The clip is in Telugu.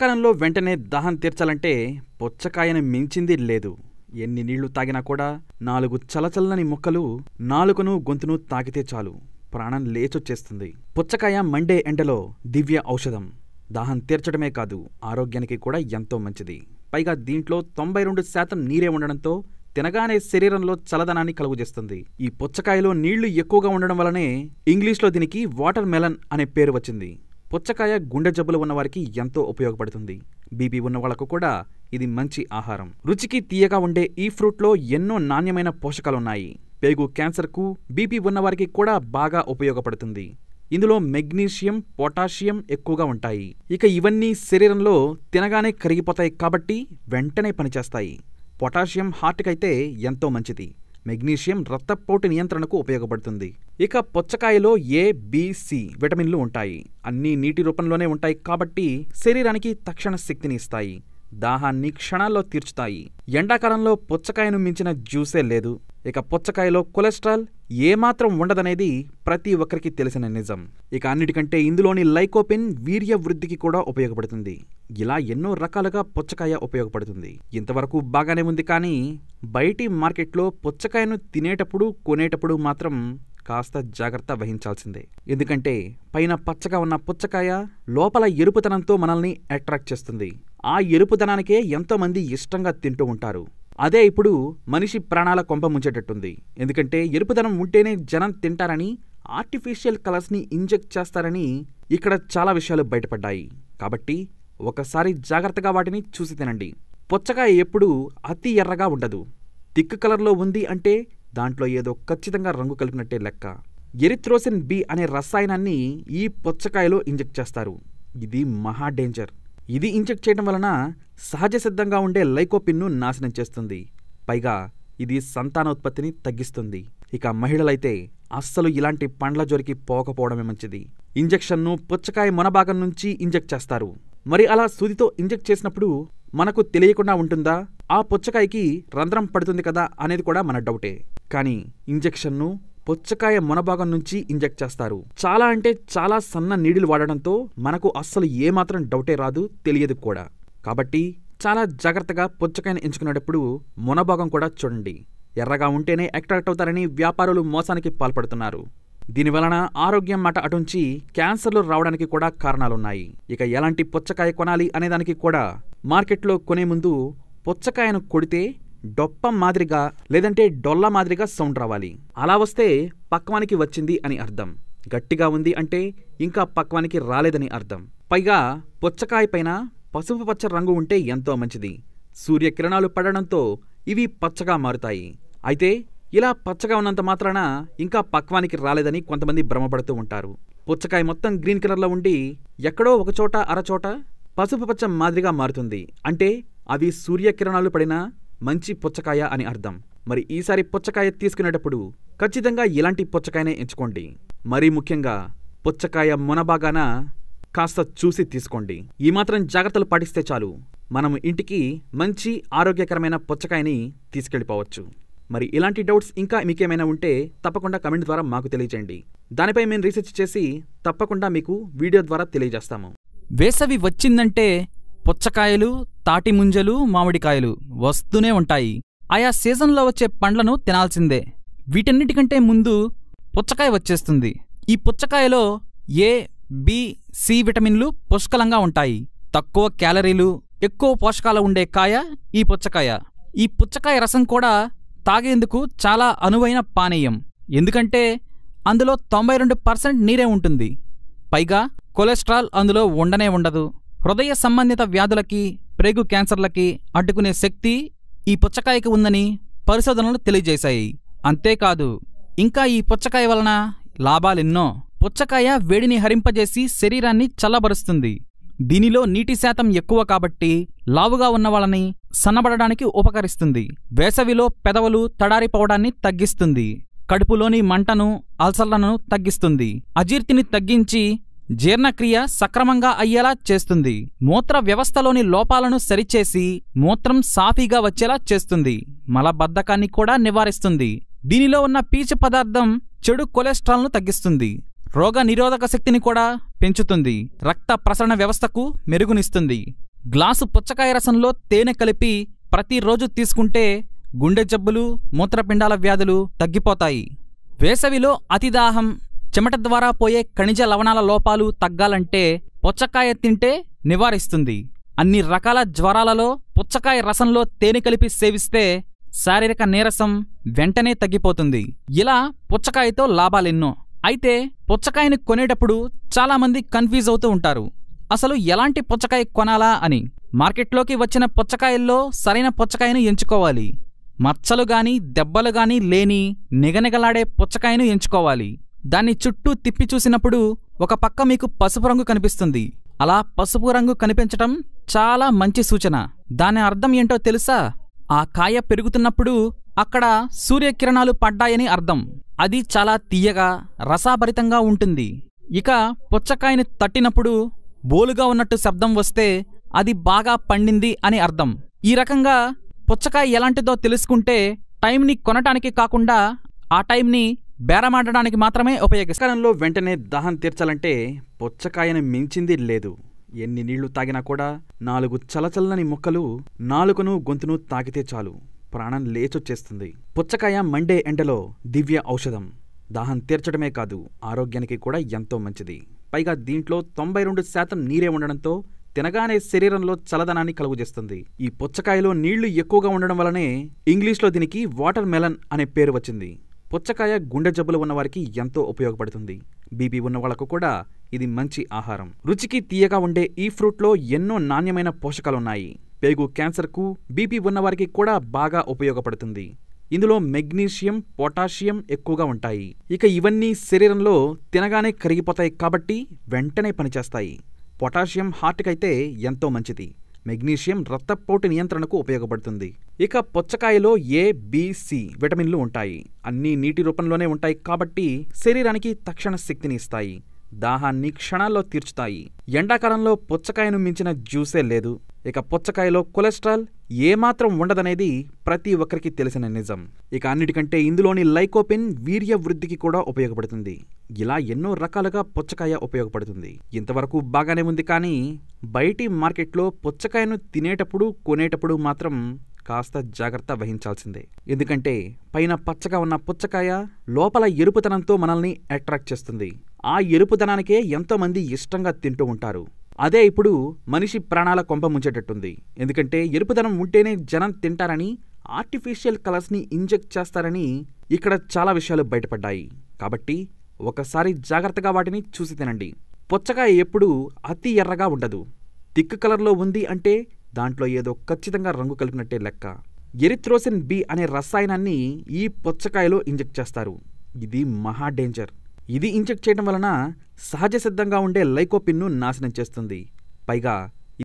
కలంలో వెంటనే దాహం తీర్చాలంటే పుచ్చకాయని మించింది లేదు ఎన్ని నీళ్లు తాగినా కూడా నాలుగు చలచల్లని ముక్కలు నాలుకను గొంతును తాకితే చాలు ప్రాణం లేచొచ్చేస్తుంది పుచ్చకాయ మండే ఎండలో దివ్య ఔషధం దాహం తీర్చడమే కాదు ఆరోగ్యానికి కూడా ఎంతో మంచిది పైగా దీంట్లో తొంభై రెండు శాతం నీరే ఉండడంతో తినగానే శరీరంలో చలదనాన్ని కలుగుజేస్తుంది ఈ పుచ్చకాయలో నీళ్లు ఎక్కువగా ఉండడం వలనే ఇంగ్లీష్లో దీనికి వాటర్ మెలన్ అనే పేరు వచ్చింది పుచ్చకాయ గుండె జబ్బులు ఉన్నవారికి ఎంతో ఉపయోగపడుతుంది బీపీ ఉన్న వాళ్లకు కూడా ఇది మంచి ఆహారం రుచికి తీయగా ఉండే ఈ ఫ్రూట్లో ఎన్నో నాణ్యమైన పోషకాలున్నాయి పేగు క్యాన్సర్కు బీపీ ఉన్నవారికి కూడా బాగా ఉపయోగపడుతుంది ఇందులో మెగ్నీషియం పొటాషియం ఎక్కువగా ఉంటాయి ఇక ఇవన్నీ శరీరంలో తినగానే కరిగిపోతాయి కాబట్టి వెంటనే పనిచేస్తాయి పొటాషియం హార్ట్కైతే ఎంతో మంచిది మెగ్నీషియం రక్తపోటు నియంత్రణకు ఉపయోగపడుతుంది ఇక పుచ్చకాయలో ఏ బిసి విటమిన్లు ఉంటాయి అన్ని నీటి రూపంలోనే ఉంటాయి కాబట్టి శరీరానికి తక్షణ శక్తిని ఇస్తాయి దాహాన్ని క్షణాల్లో తీర్చుతాయి ఎండాకాలంలో పుచ్చకాయను మించిన జ్యూసే లేదు ఇక పుచ్చకాయలో కొలెస్ట్రాల్ ఏమాత్రం ఉండదనేది ప్రతి ఒక్కరికి తెలిసిన నిజం ఇక అన్నిటికంటే ఇందులోని లైకోపిన్ వీర్య వృద్ధికి కూడా ఉపయోగపడుతుంది ఇలా ఎన్నో రకాలుగా పుచ్చకాయ ఉపయోగపడుతుంది ఇంతవరకు బాగానే ఉంది కానీ బయటి మార్కెట్లో పుచ్చకాయను తినేటప్పుడు కొనేటప్పుడు మాత్రం కాస్త జాగ్రత్త వహించాల్సిందే ఎందుకంటే పైన పచ్చగా ఉన్న పుచ్చకాయ లోపల ఎరుపుతనంతో మనల్ని అట్రాక్ట్ చేస్తుంది ఆ ఎరుపుతనానికే ఎంతోమంది ఇష్టంగా తింటూ ఉంటారు అదే ఇప్పుడు మనిషి ప్రాణాల కొంప ముంచేటట్టుంది ఎందుకంటే ఎరుపుదనం ఉంటేనే జనం తింటారని ఆర్టిఫిషియల్ కలర్స్ని ఇంజెక్ట్ చేస్తారని ఇక్కడ చాలా విషయాలు బయటపడ్డాయి కాబట్టి ఒకసారి జాగ్రత్తగా వాటిని చూసి తినండి పుచ్చకాయ ఎప్పుడూ అతి ఎర్రగా ఉండదు తిక్కు కలర్లో ఉంది అంటే దాంట్లో ఏదో ఖచ్చితంగా రంగు కలిపినట్టే లెక్క ఎరిథ్రోసిన్ బి అనే రసాయనాన్ని ఈ పుచ్చకాయలో ఇంజెక్ట్ చేస్తారు ఇది మహా డేంజర్ ఇది ఇంజెక్ట్ చేయడం వలన సహజ సిద్ధంగా ఉండే లైకోపిన్ను నాశనం చేస్తుంది పైగా ఇది సంతానోత్పత్తిని తగ్గిస్తుంది ఇక మహిళలైతే అస్సలు ఇలాంటి పండ్ల జోరికి పోకపోవడమే మంచిది ఇంజెక్షన్ను పుచ్చకాయ మొనభాగం నుంచి ఇంజెక్ట్ చేస్తారు మరి అలా సూదితో ఇంజెక్ట్ చేసినప్పుడు మనకు తెలియకుండా ఉంటుందా ఆ పుచ్చకాయకి రంధ్రం పడుతుంది కదా అనేది కూడా మన డౌటే కానీ ఇంజెక్షన్ను పుచ్చకాయ మొనభాగం నుంచి ఇంజెక్ట్ చేస్తారు చాలా అంటే చాలా సన్న నీడిలు వాడడంతో మనకు అస్సలు ఏమాత్రం డౌటే రాదు తెలియదు కూడా కాబట్టి చాలా జాగ్రత్తగా పుచ్చకాయను ఎంచుకునేటప్పుడు మొనభాగం కూడా చూడండి ఎర్రగా ఉంటేనే అట్రాక్ట్ అవుతారని వ్యాపారులు మోసానికి పాల్పడుతున్నారు దీనివలన ఆరోగ్యం మాట అటుంచి క్యాన్సర్లు రావడానికి కూడా కారణాలున్నాయి ఇక ఎలాంటి పుచ్చకాయ కొనాలి అనేదానికి కూడా మార్కెట్లో కొనే ముందు పుచ్చకాయను కొడితే డొప్ప మాదిరిగా లేదంటే డొల్ల మాదిరిగా సౌండ్ రావాలి అలా వస్తే పక్వానికి వచ్చింది అని అర్థం గట్టిగా ఉంది అంటే ఇంకా పక్వానికి రాలేదని అర్థం పైగా పుచ్చకాయ పైన పసుపు పచ్చ రంగు ఉంటే ఎంతో మంచిది సూర్యకిరణాలు పడడంతో ఇవి పచ్చగా మారుతాయి అయితే ఇలా పచ్చగా ఉన్నంత మాత్రాన ఇంకా పక్వానికి రాలేదని కొంతమంది భ్రమపడుతూ ఉంటారు పుచ్చకాయ మొత్తం గ్రీన్ కలర్లో ఉండి ఎక్కడో ఒకచోట అరచోట పసుపు పచ్చ మాదిరిగా మారుతుంది అంటే అవి సూర్యకిరణాలు పడినా మంచి పుచ్చకాయ అని అర్థం మరి ఈసారి పుచ్చకాయ తీసుకునేటప్పుడు ఖచ్చితంగా ఇలాంటి పుచ్చకాయనే ఎంచుకోండి మరీ ముఖ్యంగా పుచ్చకాయ మునబాగాన కాస్త చూసి తీసుకోండి ఈ మాత్రం జాగ్రత్తలు పాటిస్తే చాలు మనం ఇంటికి మంచి ఆరోగ్యకరమైన పుచ్చకాయని తీసుకెళ్ళిపోవచ్చు మరి ఇలాంటి డౌట్స్ ఇంకా మీకేమైనా ఉంటే తప్పకుండా కమెంట్ ద్వారా మాకు తెలియజేయండి దానిపై మేము రీసెర్చ్ చేసి తప్పకుండా మీకు వీడియో ద్వారా తెలియజేస్తాము వేసవి వచ్చిందంటే పుచ్చకాయలు తాటి ముంజలు మామిడికాయలు వస్తూనే ఉంటాయి ఆయా సీజన్లో వచ్చే పండ్లను తినాల్సిందే వీటన్నిటికంటే ముందు పుచ్చకాయ వచ్చేస్తుంది ఈ పుచ్చకాయలో ఏ బి సి విటమిన్లు పుష్కలంగా ఉంటాయి తక్కువ క్యాలరీలు ఎక్కువ పోషకాలు ఉండే కాయ ఈ పుచ్చకాయ ఈ పుచ్చకాయ రసం కూడా తాగేందుకు చాలా అనువైన పానీయం ఎందుకంటే అందులో తొంభై రెండు పర్సెంట్ నీరే ఉంటుంది పైగా కొలెస్ట్రాల్ అందులో ఉండనే ఉండదు హృదయ సంబంధిత వ్యాధులకి ప్రేగు క్యాన్సర్లకి అడ్డుకునే శక్తి ఈ పుచ్చకాయకి ఉందని పరిశోధనలు తెలియజేశాయి అంతేకాదు ఇంకా ఈ పుచ్చకాయ వలన లాభాలెన్నో పుచ్చకాయ వేడిని హరింపజేసి శరీరాన్ని చల్లబరుస్తుంది దీనిలో నీటి శాతం ఎక్కువ కాబట్టి లావుగా ఉన్న వాళ్ళని సన్నబడడానికి ఉపకరిస్తుంది వేసవిలో పెదవులు తడారిపోవడాన్ని తగ్గిస్తుంది కడుపులోని మంటను అల్సర్లను తగ్గిస్తుంది అజీర్తిని తగ్గించి జీర్ణక్రియ సక్రమంగా అయ్యేలా చేస్తుంది మూత్ర వ్యవస్థలోని లోపాలను సరిచేసి మూత్రం సాఫీగా వచ్చేలా చేస్తుంది మలబద్ధకాన్ని కూడా నివారిస్తుంది దీనిలో ఉన్న పీచు పదార్థం చెడు కొలెస్ట్రాల్ను తగ్గిస్తుంది రోగ నిరోధక శక్తిని కూడా పెంచుతుంది రక్త ప్రసరణ వ్యవస్థకు మెరుగునిస్తుంది గ్లాసు పుచ్చకాయ రసంలో తేనె కలిపి ప్రతిరోజు తీసుకుంటే గుండె జబ్బులు మూత్రపిండాల వ్యాధులు తగ్గిపోతాయి వేసవిలో అతిదాహం చెమట ద్వారా పోయే ఖనిజ లవణాల లోపాలు తగ్గాలంటే పుచ్చకాయ తింటే నివారిస్తుంది అన్ని రకాల జ్వరాలలో పుచ్చకాయ రసంలో తేనె కలిపి సేవిస్తే శారీరక నీరసం వెంటనే తగ్గిపోతుంది ఇలా పుచ్చకాయతో లాభాలెన్నో అయితే పుచ్చకాయని కొనేటప్పుడు చాలామంది కన్ఫ్యూజ్ అవుతూ ఉంటారు అసలు ఎలాంటి పుచ్చకాయ కొనాలా అని మార్కెట్లోకి వచ్చిన పుచ్చకాయల్లో సరైన పుచ్చకాయను ఎంచుకోవాలి మచ్చలు గాని దెబ్బలు గాని లేని నిగనిగలాడే పుచ్చకాయను ఎంచుకోవాలి దాన్ని చుట్టూ తిప్పి చూసినప్పుడు ఒక పక్క మీకు పసుపు రంగు కనిపిస్తుంది అలా పసుపు రంగు కనిపించటం చాలా మంచి సూచన దాని అర్థం ఏంటో తెలుసా ఆ కాయ పెరుగుతున్నప్పుడు అక్కడ సూర్యకిరణాలు పడ్డాయని అర్థం అది చాలా తీయగా రసాభరితంగా ఉంటుంది ఇక పుచ్చకాయని తట్టినప్పుడు బోలుగా ఉన్నట్టు శబ్దం వస్తే అది బాగా పండింది అని అర్థం ఈ రకంగా పుచ్చకాయ ఎలాంటిదో తెలుసుకుంటే టైంని కొనటానికి కాకుండా ఆ టైంని బేరమాడడానికి మాత్రమే ఉపయోగిస్తారంలో వెంటనే దాహం తీర్చాలంటే పుచ్చకాయని మించింది లేదు ఎన్ని నీళ్లు తాగినా కూడా నాలుగు చలచల్లని ముక్కలు నాలుగును గొంతును తాకితే చాలు ప్రాణం లేచొచ్చేస్తుంది పుచ్చకాయ మండే ఎండలో దివ్య ఔషధం దాహం తీర్చడమే కాదు ఆరోగ్యానికి కూడా ఎంతో మంచిది పైగా దీంట్లో తొంభై రెండు శాతం నీరే ఉండడంతో తినగానే శరీరంలో చలదనాన్ని కలుగజేస్తుంది ఈ పుచ్చకాయలో నీళ్లు ఎక్కువగా ఉండడం వలనే ఇంగ్లీష్లో దీనికి వాటర్ మెలన్ అనే పేరు వచ్చింది పుచ్చకాయ గుండె జబ్బులు ఉన్నవారికి ఎంతో ఉపయోగపడుతుంది బీపీ ఉన్న వాళ్లకు కూడా ఇది మంచి ఆహారం రుచికి తీయగా ఉండే ఈ ఫ్రూట్లో ఎన్నో నాణ్యమైన పోషకాలున్నాయి పేగు క్యాన్సర్కు బీపీ ఉన్నవారికి కూడా బాగా ఉపయోగపడుతుంది ఇందులో మెగ్నీషియం పొటాషియం ఎక్కువగా ఉంటాయి ఇక ఇవన్నీ శరీరంలో తినగానే కరిగిపోతాయి కాబట్టి వెంటనే పనిచేస్తాయి పొటాషియం హార్ట్కైతే ఎంతో మంచిది మెగ్నీషియం రక్తపోటు నియంత్రణకు ఉపయోగపడుతుంది ఇక పుచ్చకాయలో ఏ బిసి విటమిన్లు ఉంటాయి అన్నీ నీటి రూపంలోనే ఉంటాయి కాబట్టి శరీరానికి తక్షణ శక్తిని ఇస్తాయి దాహాన్ని క్షణాల్లో తీర్చుతాయి ఎండాకాలంలో పుచ్చకాయను మించిన జ్యూసే లేదు ఇక పుచ్చకాయలో కొలెస్ట్రాల్ ఏమాత్రం ఉండదనేది ప్రతి ఒక్కరికి తెలిసిన నిజం ఇక అన్నిటికంటే ఇందులోని లైకోపిన్ వీర్య వృద్ధికి కూడా ఉపయోగపడుతుంది ఇలా ఎన్నో రకాలుగా పుచ్చకాయ ఉపయోగపడుతుంది ఇంతవరకు బాగానే ఉంది కానీ బయటి మార్కెట్లో పుచ్చకాయను తినేటప్పుడు కొనేటప్పుడు మాత్రం కాస్త జాగ్రత్త వహించాల్సిందే ఎందుకంటే పైన పచ్చగా ఉన్న పుచ్చకాయ లోపల ఎరుపుతనంతో మనల్ని అట్రాక్ట్ చేస్తుంది ఆ ఎరుపుతనానికే ఎంతోమంది ఇష్టంగా తింటూ ఉంటారు అదే ఇప్పుడు మనిషి ప్రాణాల కొంప ముంచేటట్టుంది ఎందుకంటే ఎరుపుదనం ఉంటేనే జనం తింటారని ఆర్టిఫిషియల్ కలర్స్ని ఇంజెక్ట్ చేస్తారని ఇక్కడ చాలా విషయాలు బయటపడ్డాయి కాబట్టి ఒకసారి జాగ్రత్తగా వాటిని చూసి తినండి పుచ్చకాయ ఎప్పుడూ అతి ఎర్రగా ఉండదు తిక్కు కలర్లో ఉంది అంటే దాంట్లో ఏదో ఖచ్చితంగా రంగు కలిపినట్టే లెక్క ఎరిథ్రోసిన్ బి అనే రసాయనాన్ని ఈ పుచ్చకాయలో ఇంజెక్ట్ చేస్తారు ఇది మహా డేంజర్ ఇది ఇంజెక్ట్ చేయడం వలన సహజ సిద్ధంగా ఉండే లైకోపిన్ను నాశనం చేస్తుంది పైగా